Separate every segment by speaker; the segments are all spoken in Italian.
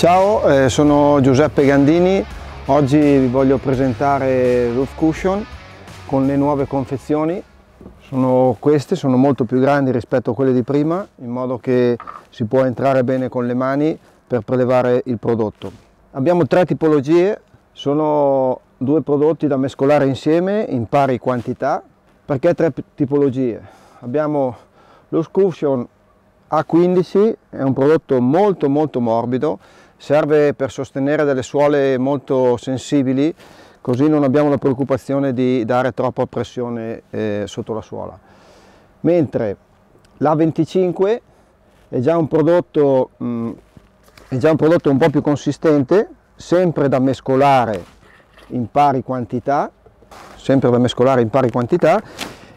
Speaker 1: Ciao, eh, sono Giuseppe Gandini, oggi vi voglio presentare Roof Cushion con le nuove confezioni. Sono queste, sono molto più grandi rispetto a quelle di prima, in modo che si può entrare bene con le mani per prelevare il prodotto. Abbiamo tre tipologie, sono due prodotti da mescolare insieme in pari quantità. Perché tre tipologie? Abbiamo lo Cushion A15, è un prodotto molto molto morbido, serve per sostenere delle suole molto sensibili così non abbiamo la preoccupazione di dare troppa pressione eh, sotto la suola. Mentre l'A25 è già, prodotto, mh, mm, è già un prodotto un po' più consistente, sempre da mescolare in pari quantità, sempre da mescolare in pari quantità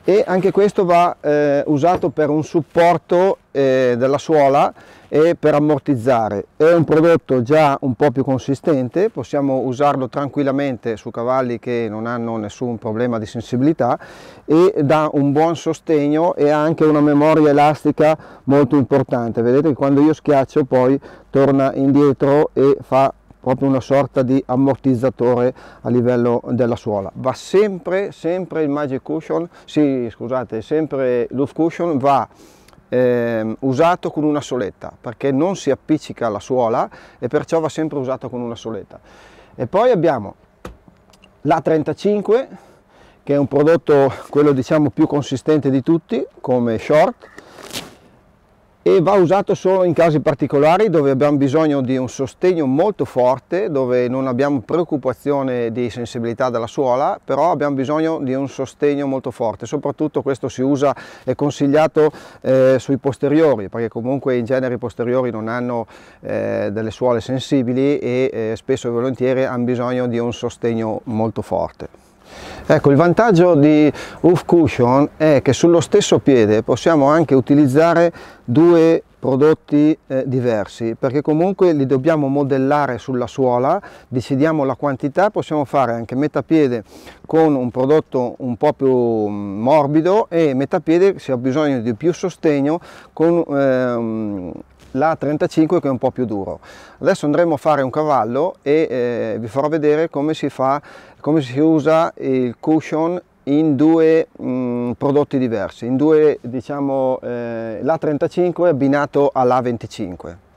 Speaker 1: e anche questo va eh, usato per un supporto eh, della suola e per ammortizzare. È un prodotto già un po' più consistente, possiamo usarlo tranquillamente su cavalli che non hanno nessun problema di sensibilità e dà un buon sostegno e anche una memoria elastica molto importante. Vedete che quando io schiaccio poi torna indietro e fa proprio una sorta di ammortizzatore a livello della suola. Va sempre, sempre il Magic Cushion, sì scusate, sempre l'Oof Cushion va eh, usato con una soletta perché non si appiccica alla suola e perciò va sempre usato con una soletta. E poi abbiamo la 35 che è un prodotto quello diciamo più consistente di tutti come short e va usato solo in casi particolari dove abbiamo bisogno di un sostegno molto forte, dove non abbiamo preoccupazione di sensibilità della suola, però abbiamo bisogno di un sostegno molto forte, soprattutto questo si usa, è consigliato eh, sui posteriori, perché comunque in genere i posteriori non hanno eh, delle suole sensibili e eh, spesso e volentieri hanno bisogno di un sostegno molto forte. Ecco, il vantaggio di Roof Cushion è che sullo stesso piede possiamo anche utilizzare due prodotti eh, diversi perché comunque li dobbiamo modellare sulla suola decidiamo la quantità possiamo fare anche metà piede con un prodotto un po più mm, morbido e metà piede se ho bisogno di più sostegno con eh, la 35 che è un po' più duro. Adesso andremo a fare un cavallo e eh, vi farò vedere come si fa, come si usa il cushion in due mh, mm, prodotti diversi, in due diciamo eh, l'A35 abbinato all'A25.